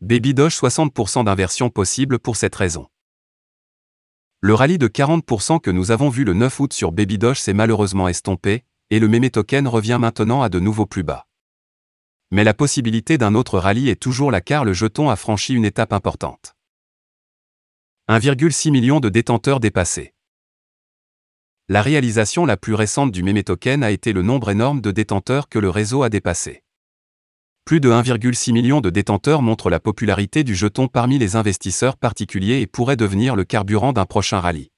Baby Doge 60% d'inversion possible pour cette raison. Le rallye de 40% que nous avons vu le 9 août sur Baby Doge s'est malheureusement estompé, et le mémé token revient maintenant à de nouveaux plus bas. Mais la possibilité d'un autre rallye est toujours là car le jeton a franchi une étape importante. 1,6 million de détenteurs dépassés. La réalisation la plus récente du mémé token a été le nombre énorme de détenteurs que le réseau a dépassé. Plus de 1,6 million de détenteurs montrent la popularité du jeton parmi les investisseurs particuliers et pourraient devenir le carburant d'un prochain rallye.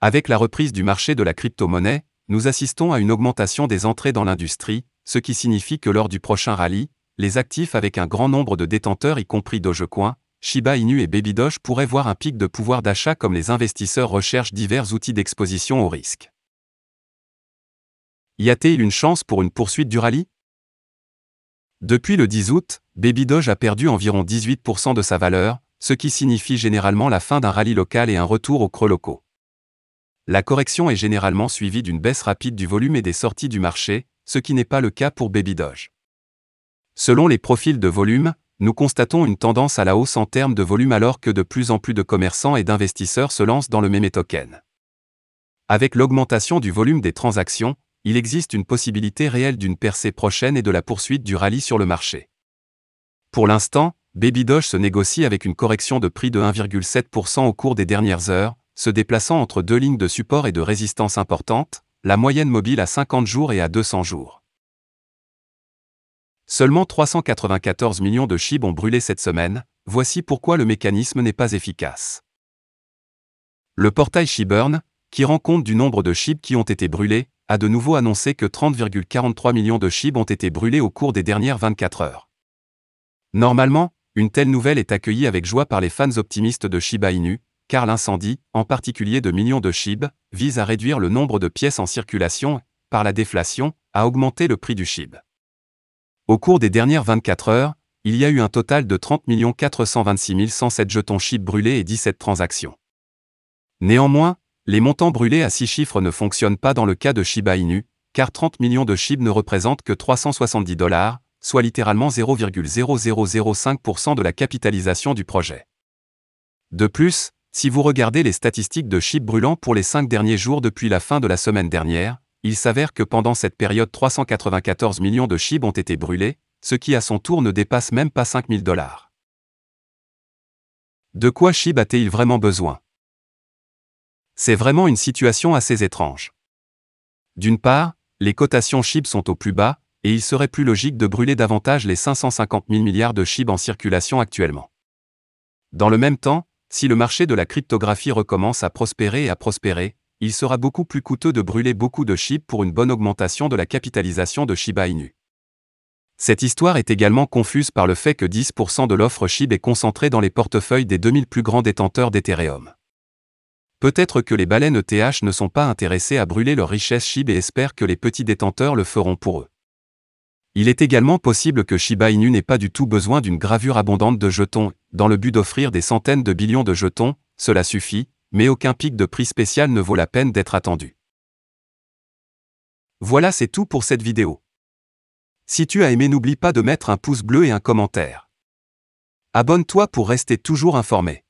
Avec la reprise du marché de la crypto-monnaie, nous assistons à une augmentation des entrées dans l'industrie, ce qui signifie que lors du prochain rallye, les actifs avec un grand nombre de détenteurs y compris Dogecoin, Shiba Inu et Doge, pourraient voir un pic de pouvoir d'achat comme les investisseurs recherchent divers outils d'exposition au risque. Y a-t-il une chance pour une poursuite du rallye depuis le 10 août, Baby Doge a perdu environ 18% de sa valeur, ce qui signifie généralement la fin d'un rallye local et un retour aux creux locaux. La correction est généralement suivie d'une baisse rapide du volume et des sorties du marché, ce qui n'est pas le cas pour Baby Doge. Selon les profils de volume, nous constatons une tendance à la hausse en termes de volume alors que de plus en plus de commerçants et d'investisseurs se lancent dans le meme token. Avec l'augmentation du volume des transactions, il existe une possibilité réelle d'une percée prochaine et de la poursuite du rallye sur le marché. Pour l'instant, Baby Doge se négocie avec une correction de prix de 1,7% au cours des dernières heures, se déplaçant entre deux lignes de support et de résistance importantes, la moyenne mobile à 50 jours et à 200 jours. Seulement 394 millions de chips ont brûlé cette semaine, voici pourquoi le mécanisme n'est pas efficace. Le portail Shiburn, qui rend compte du nombre de chips qui ont été brûlés, a de nouveau annoncé que 30,43 millions de SHIB ont été brûlés au cours des dernières 24 heures. Normalement, une telle nouvelle est accueillie avec joie par les fans optimistes de Shiba Inu, car l'incendie, en particulier de millions de SHIB, vise à réduire le nombre de pièces en circulation, par la déflation, à augmenter le prix du SHIB. Au cours des dernières 24 heures, il y a eu un total de 30 426 107 jetons SHIB brûlés et 17 transactions. Néanmoins, les montants brûlés à 6 chiffres ne fonctionnent pas dans le cas de Shiba Inu, car 30 millions de SHIB ne représentent que 370 dollars, soit littéralement 0,0005% de la capitalisation du projet. De plus, si vous regardez les statistiques de SHIB brûlant pour les 5 derniers jours depuis la fin de la semaine dernière, il s'avère que pendant cette période 394 millions de SHIB ont été brûlés, ce qui à son tour ne dépasse même pas 5000 dollars. De quoi SHIB a-t-il vraiment besoin c'est vraiment une situation assez étrange. D'une part, les cotations SHIB sont au plus bas, et il serait plus logique de brûler davantage les 550 000 milliards de SHIB en circulation actuellement. Dans le même temps, si le marché de la cryptographie recommence à prospérer et à prospérer, il sera beaucoup plus coûteux de brûler beaucoup de SHIB pour une bonne augmentation de la capitalisation de Shiba Inu. Cette histoire est également confuse par le fait que 10% de l'offre SHIB est concentrée dans les portefeuilles des 2000 plus grands détenteurs d'Ethereum. Peut-être que les baleines ETH ne sont pas intéressées à brûler leur richesse SHIB et espèrent que les petits détenteurs le feront pour eux. Il est également possible que Shiba Inu n'ait pas du tout besoin d'une gravure abondante de jetons, dans le but d'offrir des centaines de billions de jetons, cela suffit, mais aucun pic de prix spécial ne vaut la peine d'être attendu. Voilà c'est tout pour cette vidéo. Si tu as aimé n'oublie pas de mettre un pouce bleu et un commentaire. Abonne-toi pour rester toujours informé.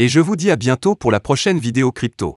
Et je vous dis à bientôt pour la prochaine vidéo crypto.